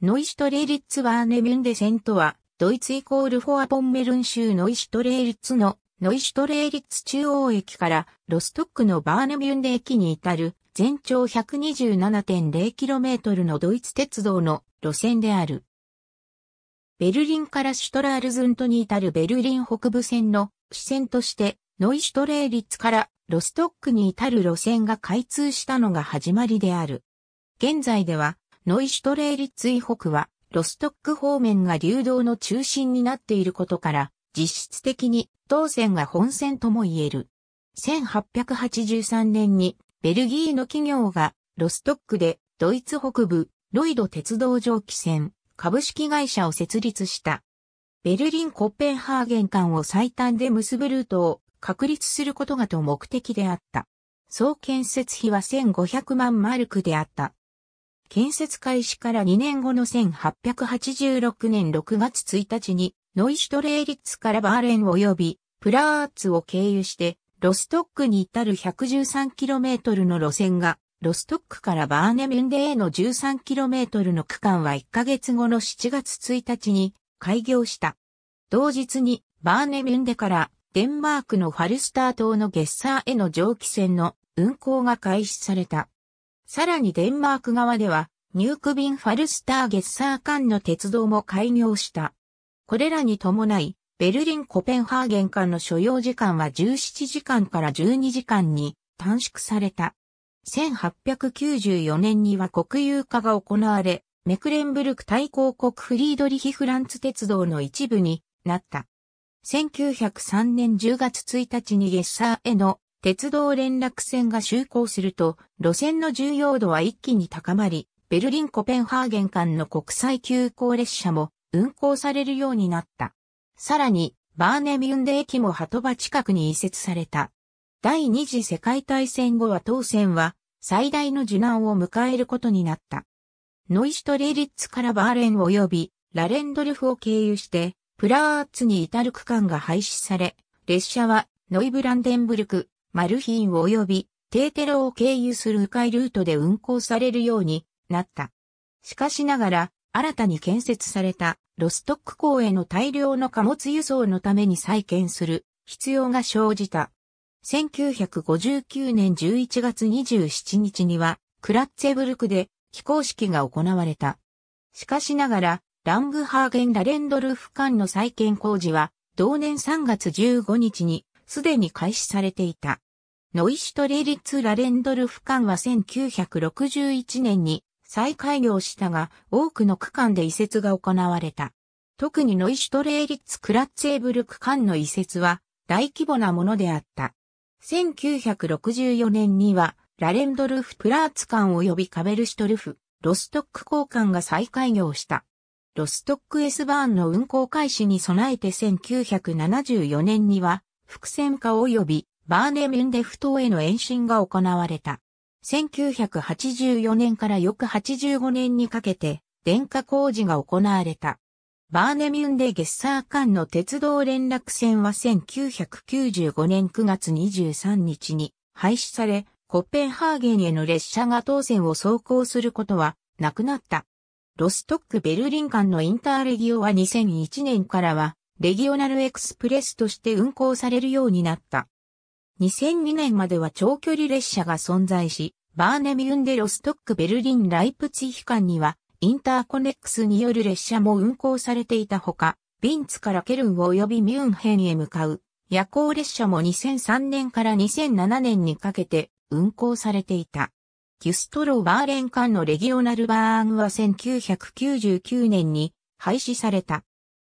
ノイシュトレーリッツワーネミュンデセンは、ドイツイコールフォアポンメルン州ノイシュトレーリッツのノイシュトレーリッツ中央駅からロストックのバーネミュンデ駅に至る全長 127.0km のドイツ鉄道の路線である。ベルリンからシュトラールズントに至るベルリン北部線の支線としてノイシュトレーリッツからロストックに至る路線が開通したのが始まりである。現在ではノイシュトレーリッツ以北は、ロストック方面が流動の中心になっていることから、実質的に当線が本線とも言える。1883年にベルギーの企業がロストックでドイツ北部ロイド鉄道蒸気船株式会社を設立した。ベルリン・コッペンハーゲン間を最短で結ぶルートを確立することがと目的であった。総建設費は1500万マルクであった。建設開始から2年後の1886年6月1日に、ノイシュトレーリッツからバーレン及びプラーツを経由して、ロストックに至る 113km の路線が、ロストックからバーネメンデへの 13km の区間は1ヶ月後の7月1日に開業した。同日にバーネメンデからデンマークのファルスター島のゲッサーへの蒸気船の運行が開始された。さらにデンマーク側では、ニュークビンファルスターゲッサー間の鉄道も開業した。これらに伴い、ベルリン・コペンハーゲン間の所要時間は17時間から12時間に短縮された。1894年には国有化が行われ、メクレンブルク大公国フリードリヒフランツ鉄道の一部になった。1903年10月1日にゲッサーへの鉄道連絡線が就航すると、路線の重要度は一気に高まり、ベルリン・コペンハーゲン間の国際急行列車も運行されるようになった。さらに、バーネミュンデ駅も鳩場近くに移設された。第二次世界大戦後は当線は最大の受難を迎えることになった。ノイシュトレリッツからバーレン及びラレンドルフを経由してプラーツに至る区間が廃止され、列車はノイブランデンブルク、マルヒーン及びテーテロを経由する迂回ルートで運行されるようになった。しかしながら、新たに建設されたロストック港への大量の貨物輸送のために再建する必要が生じた。1959年11月27日には、クラッツェブルクで非公式が行われた。しかしながら、ラングハーゲン・ラレンドルフ間の再建工事は、同年3月15日にすでに開始されていた。ノイシュトレリツ・ラレンドルフ間は1961年に再開業したが、多くの区間で移設が行われた。特にノイシュトレーリッツ・クラッツェーブル区間の移設は大規模なものであった。1964年には、ラレンドルフ・プラーツ間及びカベルシュトルフ、ロストック交換が再開業した。ロストック S バーンの運行開始に備えて1974年には、伏線化及びバーネミュンデフ島への延伸が行われた。1984年から翌85年にかけて、電化工事が行われた。バーネミュンデゲッサー間の鉄道連絡線は1995年9月23日に廃止され、コッペンハーゲンへの列車が当線を走行することはなくなった。ロストック・ベルリン間のインターレギオは2001年からはレギオナルエクスプレスとして運行されるようになった。2002年までは長距離列車が存在し、バーネミュンデロストックベルリンライプツィヒ間には、インターコネックスによる列車も運行されていたほか、ビンツからケルン及びミュンヘンへ向かう夜行列車も2003年から2007年にかけて運行されていた。ギュストロ・バーレン間のレギオナルバーンは1999年に廃止された。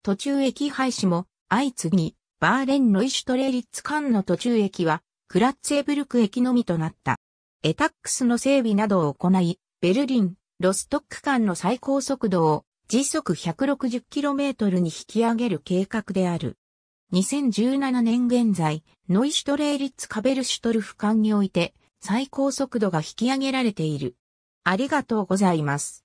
途中駅廃止も相次ぎ、バーレンノイシュトレリッツ間の途中駅は、クラッツェブルク駅のみとなった。エタックスの整備などを行い、ベルリン、ロストック間の最高速度を時速 160km に引き上げる計画である。2017年現在、ノイシュトレーリッツカベルシュトルフ間において最高速度が引き上げられている。ありがとうございます。